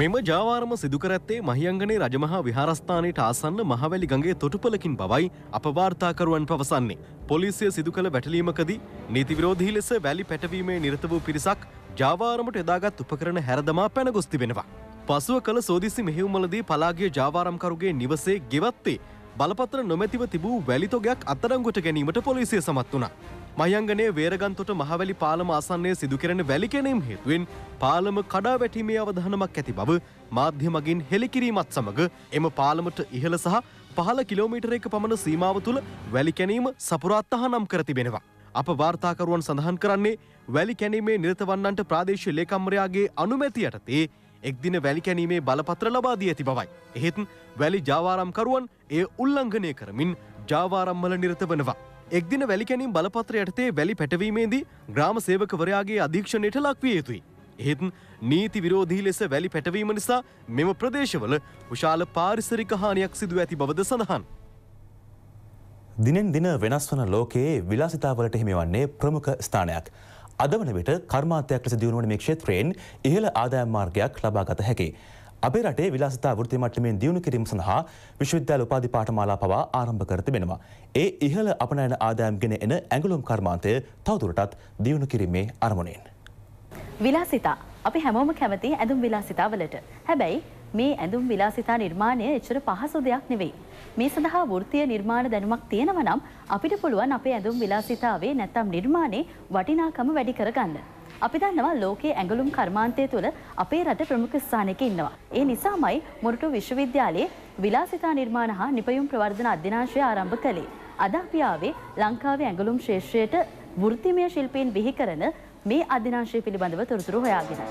මෙම ජාවාරම සිදුකර ඇත්තේ මහියංගනේ රජමහා විහාරස්ථානයට ආසන්න මහවැලි ගඟේ තොටුපළකින් බවයි අපවාර්තාකරුවන් පවසන්නේ. පොලිසිය සිදු කළ වැටලීමකදී නීති විරෝධී ලෙස වැලි පැටවීමේ නිරත වූ පිරිසක් ජාවාරමට එදාගත් උපකරණ හැරදමා පැනගොස් තිබෙනවා. පසුව කළ සෝදිසි මෙහිවුමලදී පලාගේ ජාවාරම්කරුගේ නිවසේ ගෙවත්තේ බලපත්‍ර නොමැතිව තිබූ වැලිතොගයක් අත්තරංගොට ගැනීමට පොලිසිය සමත් වනා. මයංගනේ වේරගන්තොට මහවැලි පාලම ආසන්නයේ සිදුකරන වැලිකැනීම් හේතුවෙන් පාලම කඩා වැටීමේ අවධානමක් ඇති බව මාධ්‍ය මගින් හෙළිකිරීමත් සමග එම පාලමට ඉහළ සහ පහළ කිලෝමීටරයක පමණ සීමාව තුළ වැලිකැනීම සපුරාත්තහනම් කර තිබෙනවා. අප වාර්තාකරුවන් සඳහන් කරන්නේ වැලිකැනීමේ නිරතවන්නන්ට ප්‍රාදේශ ලේකම්රයාගේ අනුමැති යටතේ එක්දින වැලිකැනීමේ බලපත්‍ර ලබාදී ඇති බවයි. එහෙත් වැලි ජාවාරම්කරුවන් එය උල්ලංඝනය කරමින් ජාවාරම්මල නිරත වනවා. එක්දින වැලිකැනින් බලපත්‍ර යටතේ වැලි පැටවීමේදී ග්‍රාම සේවකවරයාගේ අධීක්ෂණයට ලක්විය යුතුයි. එහෙත් නීති විරෝධී ලෙස වැලි පැටවීම නිසා මෙම ප්‍රදේශවල විශාල පාරිසරික හානියක් සිදුව ඇති බවද සඳහන්. දිනෙන් දින වෙනස් වන ලෝකයේ විලාසිතාවලට හිමිවන්නේ ප්‍රමුඛ ස්ථානයක්. අද වන විට කර්මාන්තයක් ලෙස දියුණුවන මේ ක්ෂේත්‍රයෙන් ඉහළ ආදායම් මාර්ගයක් ලබාගත හැකි. අපේ රටේ විලාසිතා වෘත්ති මට්ටමින් දියුණු කිරීම සඳහා විශ්වවිද්‍යාල උපාධි පාඨමාලා පවා ආරම්භ කර තිබෙනවා. ඒ ඉහළ අපනයන ආදායම් ගෙන එන ඇඟලුම් කර්මාන්තය තවදුරටත් දියුණු කිරීමේ අරමුණෙන්. විලාසිතා අපි හැමෝම කැමති ඇඳුම් විලාසිතාවලට. හැබැයි මේ ඇඳුම් විලාසිතා නිර්මාණය එච්චර පහසු දෙයක් නෙවෙයි. මේ සඳහා වෘත්තිය නිර්මාණ දැනුමක් තියෙනවා නම් අපිට පුළුවන් අපේ ඇඳුම් විලාසිතාවේ නැත්තම් නිර්මාණේ වටිනාකම වැඩි කරගන්න. අපි දන්නවා ලෝකයේ ඇඟලුම් කර්මාන්තය තුළ අපේ රට ප්‍රමුඛ ස්ථානයක ඉන්නවා. ඒ නිසාමයි මොරටු විශ්වවිද්‍යාලයේ විලාසිතා නිර්මාණ හා නිපයුම් ප්‍රවර්ධන අධ්‍යනාංශය ආරම්භ කළේ. අද අපි ආවේ ලංකාවේ ඇඟලුම් ශේෂ්‍රයට වෘත්තිමය ශිල්පීන් බිහි කරන මේ අධ්‍යනාංශය පිළිබඳව තොරතුරු හොයාගෙන.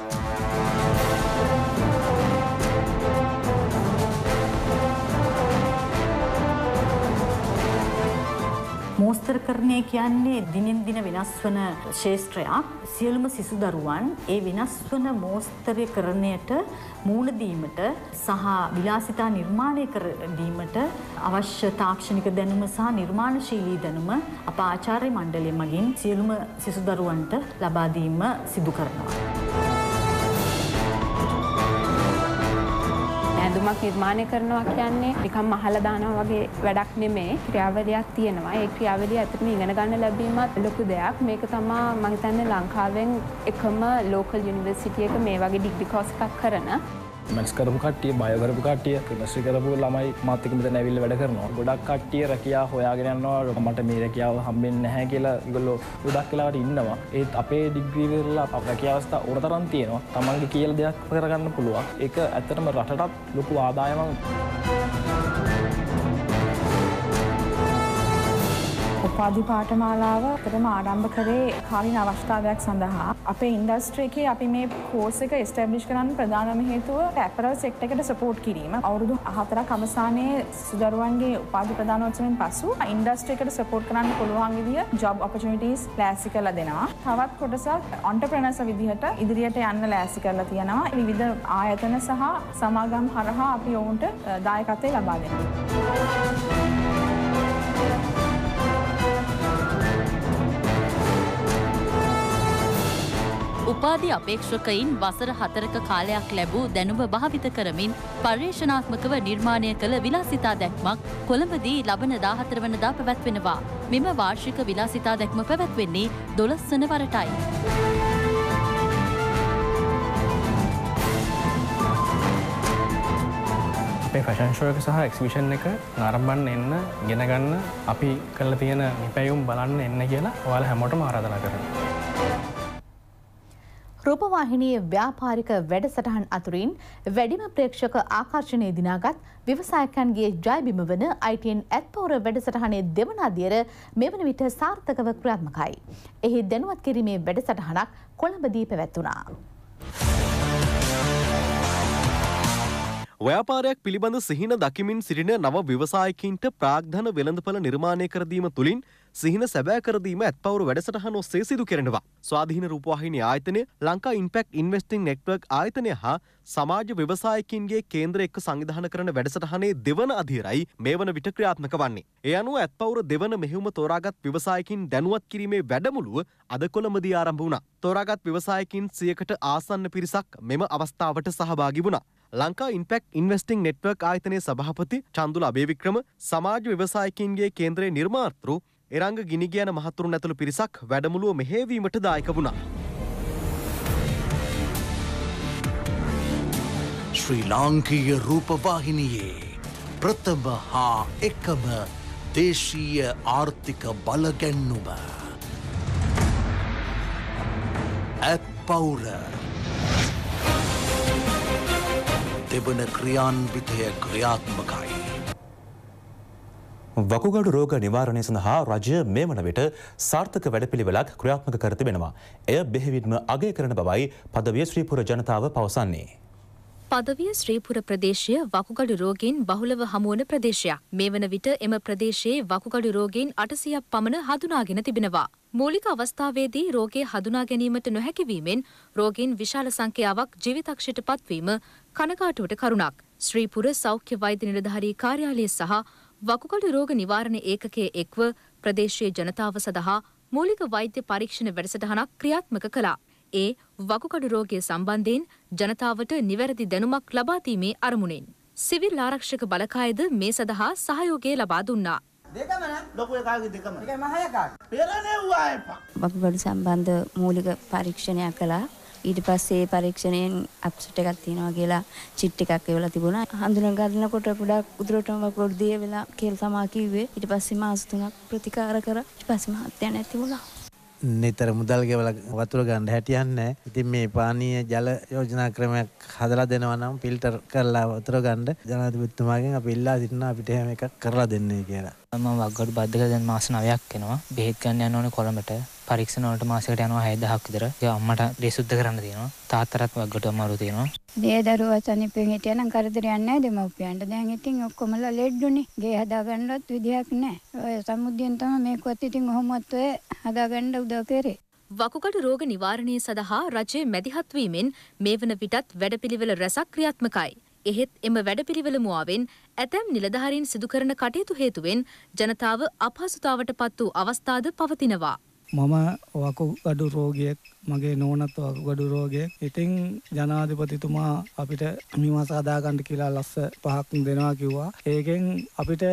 මෝස්තරකරණය කියන්නේ දිනින් දින වෙනස් වන ශේෂත්‍රයක් සියලුම සිසු දරුවන් ඒ වෙනස් වන මෝස්තරය කරණයට මූුණදීමට සහ විලාසිතා නිර්මාණය කරදීමට අවශ්‍ය තාක්ෂණික දැනුම සහ නිර්මාණශීලී දැනුම අප ආචාර්ය මණ්ඩලය මගින් සියලුම සිසු දරුවන්ට ලබාදීම සිදු කරනවා. පුදමක් නිර්මාණය කරනවා කියන්නේ නිකම් මහලා දානවා වගේ වැඩක් නෙමේ. ක්‍රියාවලියක් තියෙනවා. ඒ ක්‍රියාවලිය ඇත්තටම ඉගෙන ගන්න ලැබීමත් ලොකු දෙයක්. මේක තමයි මම හිතන්නේ ලංකාවෙන් එකම ලෝකල් යුනිවර්සිටි එක මේ වගේ ඩිග්‍රී කෝස් එකක් කරන මැස් කරපු කට්ටිය බයකරපු කට්ටිය ප්‍රශ්ි කරපු ළමයි මාතක මෙත නැවිල් වැඩ කරනවා ගොඩක් කට්ටිය රැකයා හොයාගෙනන්නවා මට මේ රැකියාව හම්බෙන් නැහැ කියලා ගොල්ලෝ ගොඩක් කියලාට ඉන්නවා ඒත් අපේ ඩිග්‍රීවෙල්ලා අප රැකියාවස්ථා ඕරතරන් තියෙනවා තමන්ගේ කියල් දෙයක් කරගන්න පුළුවන් එක ඇත්තටම රටටත් ලොකු ආදායමක්. උපාධි පාඨමාලාව අතරම ආරම්භ කරේ කාලින අවස්ථාවයක් සඳහා. අපේ ඉන්ඩස්ට්‍රි එකේ අපි මේ කෝස් එක ස්ටැබ්ලිෂ් කරන්න ප්‍රධානම හේතුව ඇපරල් සෙක්ටර් එකට සපෝට් කිරීම. අවුරුදු 4ක් අවසානයේ සිසුදරුවන්ගේ උපාධි ප්‍රදානෝත්සවයෙන් පසු ඉන්ඩස්ට්‍රි එකට සපෝට් කරන්න පුළුවන් විදිය ජොබ් ඔපචුනිටිස් ලෑස්ති කරලා දෙනවා. තවත් කොටසක් ඔන්ටර්ප්‍රනර්ස් විදිහට ඉදිරියට යන්න ලෑස්ති කරලා තියෙනවා. විවිධ ආයතන සහ සමාගම් හරහා අපි ඔවුන්ට දායකත්වය ලබා දෙනවා. උපාධි අපේක්ෂකයින් වසර හතරක කාලයක් ලැබූ දැනුම භාවිත කරමින් පර්යේෂනාත්මකව නිර්මාණය කළ විලාසිතා දැක්මක් කොළඹදී ලබන දාහතර වනදා පැවැත්වෙනවා. මෙම වාර්ෂික විලාසිතා දැක්ම පැවැත්වෙන්නේ දොළස්වන වරටයි. අපේ ෆැෂන්ශෝයක සහ එක්ෂවිෂන් එක නරම්බන්න එන්න ගෙනගන්න අපි කල්ල තියෙන නිපැයුම් බලන්න එන්න කියලා ඔයාල හැමෝටම ආරාධනා කරන. රූපවාහිනයේ ව්‍යාපාරික වැඩසටහන් අතුරින් වැඩිම ප්‍රේක්ෂක ආකර්ෂණය දිනාගත් විවසායකන්ගේ ජයබිම වන ITN ඇත්පවර වැඩසටහනේ දෙවන අදියර මෙවන විට සාර්ථකව ක්‍රියාත්මකයි. එහි දැනුවත් කිරීමේ වැඩසටහනක් කොළඹදී පැවැත්වුණා. ව්‍යාපාරයක් පිළිබඳ සිහින දකිමින් සිටින නව විවසායකින්ට ප්‍රාග්ධන වෙළඳපල නිර්මාණය කරදීම තුළින් සිහින සැබෑ කරදීම ඇත්පවරු වැඩසටහන ඔස්සේ සිදු කෙරෙනවා. ස්වාධීන රූපවාහිනී ආයතනය ලංකා ඉම්පැක්ට් ඉන්වෙස්ටිං නෙට්වර්ක් ආයතනය හා සමාජ ව්‍යවසායකින්ගේ කේන්ද්‍ර එක්ක සංවිධාන කරන වැඩසටහනේ දෙවන අධීරයි මේ වන විට ක්‍රියාත්මක වන්නේ. ඒ අනුව ඇත්පවුර දෙවන මෙහෙම තෝරාගත් ව්‍යවසායකින් දැනුවත් කිරීමේ වැඩමුළුව අද කොළඹදී ආරම්භ වුණා. තෝරාගත් ව්‍යවසායකින් සියකට ආසන්න පිරිසක් මෙම අවස්ථාවට සහභාගි වුණා. ලංකා ඉන්පෙක් ඉන්වස්ටිං නෙට්වර්ක් ආයතනය සභහපති චන්දුල අභේවික්‍රම සමාජ ව්‍යවසායකින්ගේ කේන්ද්‍රයේ නිර්මාර්තෘ එරංග ගිනිගයන මහතුරුන් ඇතුළු පිරිසක් වැඩමුළුව මෙහෙවීමට දායක වුණා. ශ්‍රී ලාංකීය රූපවාහිනයේ ප්‍රථම හා එකම දේශීය ආර්ථික බලගැන්නුම. ඇත් පවුර දෙවන ක්‍රියාන්විතය ක්‍රියාත්මකයි. වකුගඩු රෝග නිවාරණය සඳහා රජය මේ වන විට සාර්ථක වැඩපිළිවෙලක් ක්‍රියාත්මක කර තිබෙනවා. එය බෙහෙවින්ම අගය කරන බවයි පදවිය ශ්‍රීපුර ජනතාව පවසන්නේ. පදවිය ශ්‍රීපුර ප්‍රදේශය වකුගඩු රෝගීන් බහුලව හමුවන ප්‍රදේශයක්. මේ වන විට එම ප්‍රදේශයේ වකුගඩු රෝගීන් අටසියක් පමණ හඳුනාගෙන තිබෙනවා. මූලික අවස්ථාවේදී රෝගය හඳුනා ගැනීමට නොහැකිවීමෙන් රෝගීන් විශාල සංඛ්‍යාවක් ජීවිතක්ෂයට පත්වීම කනකාටුවට කරුණක්. ශ්‍රීපුර සෞඛ්‍ය වෛද්‍ය නිලධාරී කාර්යාලය සහ වකුගඩු රෝග නිවාරණ ඒකකයේ එක්ව ප්‍රදේශයේ ජනතාව සඳහා මූලික වෛද්‍ය පරීක්ෂණ වැඩසටහනක් ක්‍රියාත්මක කළා. ඒ වකුගඩු රෝගය සම්බන්ධයෙන් ජනතාවට නිවැරදි දැනුමක් ලබා දීමේ අරමුණෙන් සිවිල් ආරක්ෂක බලකායද මේ සඳහා සහයෝගය ලබා දුන්නා. වකුගඩු සම්බන්ධ මූලික පරීක්ෂණයක් කළා. ඊට පස්සේ පරීක්ෂණයෙන් අප්සෙට් එකක් තියෙනවා කියලා චිට් එකක් එවලා තිබුණා. හඳුනගන්නකොට ගොඩක් උදුරටම වෘද්ධිය වෙලා කියලා තමා කිව්වේ. ඊට පස්සේ මාස තුනක් ප්‍රතිකාර කරා. ඊට පස්සේ මහත්ය නැති වුණා. නිතර මුදල් ගෙවලා වතුර ගන්න හැටියක් නැහැ. ඉතින් මේ පානීය ජල යෝජනා ක්‍රමයක් හදලා දෙනවා නම් ෆිල්ටර් කරලා වතුර ගන්න ජනාධිපතිතුමාගෙන් අපි ඉල්ලා සිටිනවා අපිට එහෙම එකක් කරලා දෙන්නේ කියලා. මම වග්ගඩු බද්ධක දැන් මාස 9ක් වෙනවා. බෙහෙත් ගන්න යන්න ඕනේ කොළඹට. පරීක්ෂණ වලට මාසෙකට යනවා 6000ක් විතර. ඒ අම්මට දේ සුද්ධ කරන්න තියෙනවා. තාත්තටත් වග්ගට අමාරු තියෙනවා. මේ දරුවා තනිපෙන් හිටියා නම් කරදරයක් නැහැ දෙමව්පියන්ට. දැන් ඉතින් ඔක්කොමලා ලෙඩ්ඩුනේ. ගේ හදාගන්නවත් විදියක් නැහැ. ඔය සම්මුදියෙන් තමයි මේකවත් ඉතින් ඔහොමත් ඔය හදාගන්න උදව් කරේ. වකුගඩු රෝග නිවාරණය සඳහා රජයේ මැදිහත්වීමෙන් මේ වන විටත් වැඩපිළිවෙල රැසක් ක්‍රියාත්මකයි. එහෙත් එම වැඩපිළිවෙල මුවාවෙන් ඇතැම් නිලධහරින් සිදුකරන කටයුතු හේතුවෙන් ජනතාව අපහසුතාවට පත් වූ අවස්ථාද පවතිනවා. මම වකුගඩු රෝගියෙක් මගේ නෝනත් වකුගඩු රෝගයෙක්. ඉතින් ජනාධිපතිතුමා අපිට නිවාස හදාගන්න කියලා ලස්ස පහක් දෙනවා කිව්වා. ඒකෙන් අපිට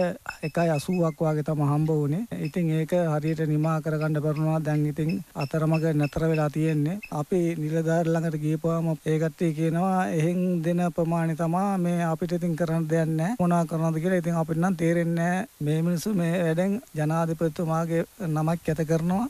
එකයි 80ක් වගේ තම හම්බ වුණේ. ඉතින් ඒක හරියට නිමා කරගන්න බැරුණා. දැන් ඉතින් අතරමඟ නැතර වෙලා තියෙන්නේ. අපි නිලධාරී ළඟට ගියපුවාම ඒකට කියනවා එහෙන් දෙන ප්‍රමාණය තමයි මේ අපිට ඉතින් කරන්න දෙයක් නැහැ. මොනවා කරනවද කියලා ඉතින් අපිට නම් තේරෙන්නේ නැහැ. මේ මිනිස්සු මේ වැඩෙන් ජනාධිපතිතුමාගේ නමක් කැත කරනවා.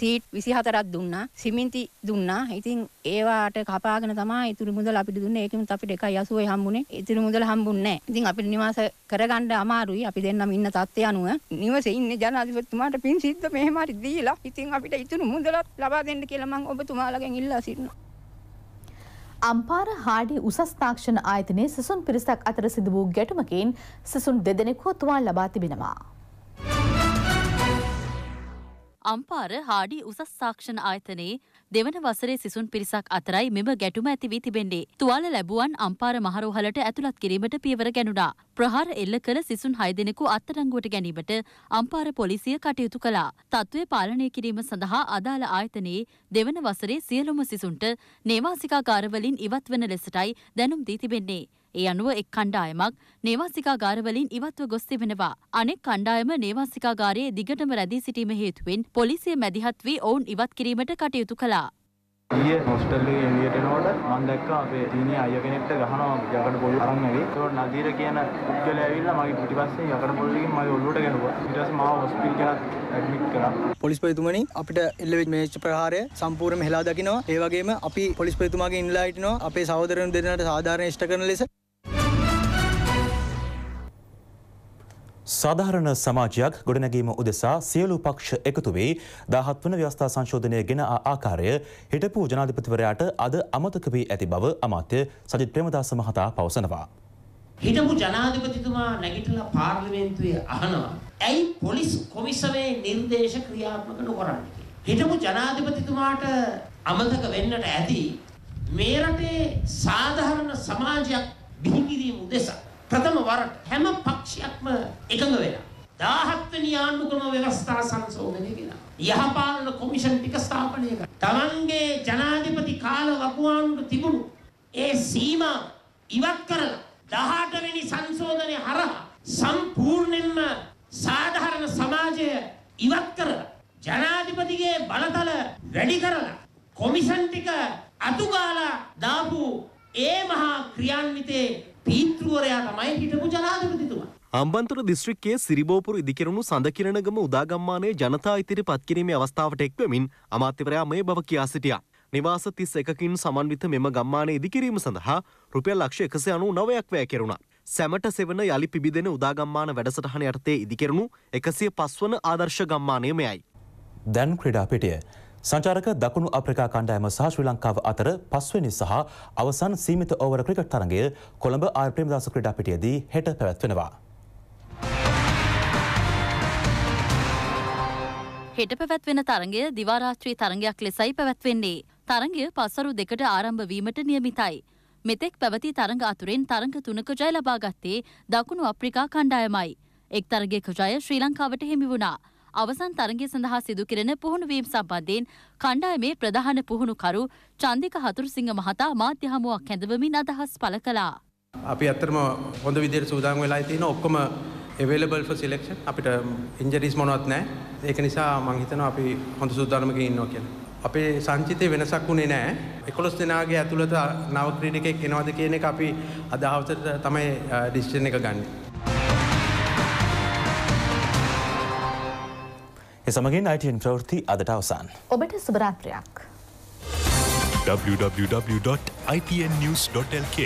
සීට් 24ක් දුන්නා සිමෙන්ති දුන්නා ඉතින් ඒවාට කපාගෙන තමයි ඉතුරු මුදල් අපිට දුන්නේ ඒකෙමුත් අපිට 1.80යි හම්බුනේ ඉතුරු මුදල් හම්බුන්නේ නැහැ ඉතින් අපිට නිවාස කරගන්න අමාරුයි අපි දෙන්නම ඉන්න තත්ත්වය අනුව නිවසේ ඉන්න ජනාධිපතිතුමාට පින් සිද්ධ මෙහෙම හරි දීලා ඉතින් අපිට ඉතුරු මුදලත් ලබා දෙන්න කියලා මම ඔබතුමාලගෙන් ඉල්ලා සිටිනවා අම්පාර හාඩි උසස් තාක්ෂණ ආයතනයේ සසුන් පිරිසක් අතර සිදු වූ ගැටුමකින් සසුන් දෙදෙනෙකු තුවාල ලබා තිබෙනවා අම්පාර හාඩි උසස් සාක්ෂණ ආයතනයේ දෙවන වසරේ සිසුන් පිරිසක් අතරයි මෙම ගැටුම ඇති වී තිබෙන්නේ. තුවාල ලැබුවන් අම්පාර මහරෝහලට ඇතුළත් කිරීමට පියවර ගැනුණා. ප්‍රහාර එල්ල කළ සිසුන් 6 දෙනෙකු අත්අඩංගුවට ගැනීමට අම්පාර පොලිසිය කටයුතු කළා. තත්ත්වය පාලනය කිරීම සඳහා අදාළ ආයතනයේ දෙවන වසරේ සියලුම සිසුන්ට නේවාසිකාගාරවලින් ඉවත් වන ලෙසටයි දැනුම් දී තිබෙන්නේ. ඒ අනුව එක් කණ්ඩායමක් නේවාසිකාගාරවලින් ඉවත්ව ගොස් තිබෙනවා. අනෙක් කණ්ඩායම නේවාසිකාගාරයේ දිගටම රැඳී සිටීම හේතුවෙන් පොලිසිය මැදිහත් වී ඔවුන් ඉවත් කිරීමට කටයුතු කළා. ඊයේ හොස්ටල්ලේ එළියට එනකොට මම දැක්කා අපේ සීනිය අයියා කෙනෙක්ට ගහනවා යකඩ පොල් අරන් ඇවිත් ඒකට නදීර කියන පුද්ගලයා ඇවිල්ලා මගේ පිටිපස්සේ යකඩ පොල් එකෙන් මගේ ඔළුවට ගැහුවා ඊට පස්සේ මාව හොස්පිටල් එකට ඇඩ්මිට් කරා පොලිස්පතිතුමනි අපිට එල්ලෙවිච් මේච් ප්‍රහාරය සම්පූර්ණයෙන්ම හෙලා දකිනවා ඒ වගේම අපි පොලිස්පතිතුමාගේ ඉන්ලා හිටිනවා අපේ සහෝදරයන් දෙදෙනාට සාධාරණ ඉෂ්ට කරන ලෙස සාධාරණ සමාජයක් ගොඩනැගීම උදෙසා සියලු පක්ෂ එකතු වී දාහත් වන ව්‍යවස්ථා සංශෝධනය ගෙන ආකාරය හිටපු ජනාධිපතිවරයාට අද අමතක වී ඇති බව අමාත්‍ය සජිත් ප්‍රේමදාස මහතා පවසනවා. හිටපු ජනාධිපතිතුමා නැගිටලා පාර්ලිමේන්තුවේ අහනවා ඇයි පොලිස් කොමිසමේ නිර්දේශ ක්‍රියාත්මක නොකරන්නේ කියලා. හිටපු ජනාධිපතිතුමාට අමතක වෙන්නට ඇති මේ රටේ සාධාරණ සමාජයක් බිහිකිරීම උදෙසා ප්‍රථම වරට හැම පක්ෂයක්ම එකඟ වෙලා 17 වෙනි ආණ්ඩුක්‍රම ව්‍යවස්ථා සංශෝධනය කියලා යහපාලන කොමිෂන් ටික ස්ථාපනය කරා. තමන්ගේ ජනාධිපති කාල වකුවානුට තිබුණු ඒ සීමා ඉවත් කරලා 18 වෙනි සංශෝධනය හරහා සම්පූර්ණයෙන්ම සාධාරණ සමාජය ඉවත් කරලා ජනාධිපතිගේ බලතල වැඩි කරලා කොමිෂන් ටික අතුගාලා දාපු ඒ මහා ක්‍රියාන්විතේ පීතෘවරයා තමයි හිටපු ජනාධිපතිතුමා. අම්බන්තොට දිස්ත්‍රික්කයේ සිරිබෝපුර ඉදිකෙරුණු සඳකිරණගම උදාගම්මානයේ ජනතා ඉතිරි පත්කිරීමේ අවස්ථාවට එක්වමින් අමාත්‍යවරයා මේ බව කියා සිටියා. නිවාස තිස් එකකින් සමන්විත මෙම ගම්මානය ඉදිකිරීම සඳහා රුපියල් ලක්ෂ එකසය අනු නවයක් වැය කෙරුණා. සැමට සෙවන යළි පිබිදෙන උදාගම්මාන වැඩසටහන යටතේ ඉදිකෙරුණු එකසිය පස්වන ආදර්ශ ගම්මානයමයයි. දැන් ක්‍රඩාපිටිය සංචාරක දකුණු අප්‍රිකා කණ්ඩායම සහ ශ්‍රී ලංකාව අතර පස්වෙනි සහ අවසන් සීමිත ඕවර ක්‍රිකට් තරගය කොළඹ ආර් ප්‍රේමදාස ක්‍රීඩා පිටියේදී හෙට පැවැත්වෙනවා. හෙට පැවැත්වෙන තරගය දිවාරාත්‍රී තරගයක් ලෙසයි පැවැත්වෙන්නේ. තරගය පසරු දෙකට ආරම්භ වීමට නියමිතයි. මෙතෙක් පැවති තරග අතුරෙන් තරග තුනක ජය ලබාගත්තේ දකුණු අප්‍රිකා කණ්ඩායමයි. එක් තරගෙක ජය ශ්‍රී ලංකාවට හිමි වුණා. අවසන් තරගය සඳහා සිදු කෙරෙන පුහුණුවීම් සම්බන්ධයෙන් කණ්ඩායමේ ප්‍රධාන පුහුණුකරු චන්දික හතුරුසිංහ මහතා මාධ්‍ය හමුවක් හැඳවමින් අදහස් පළ කළා. අපි ඇත්තටම හොඳ විදිහට සූදානම් වෙලා තියෙන ඔක්කොම available for selection අපිට injuries මොනවත් නැහැ. ඒක නිසා මම හිතනවා අපි හොඳ සූදානමකින් ඉන්නවා කියලා. අපේ සංචිතේ වෙනසක් වුණේ නැහැ. 11 දෙනාගේ ඇතුළත නව ක්‍රීඩකෙක් එනවද කියන එක අපි අද හවසට තමයි ඩිසිෂන් එක ගන්නේ. සමගින් අයිටන් ප්‍රවෘති අදට අවසාන්. ඔබට සුභරාත්‍රයක්. www.itnnews.lk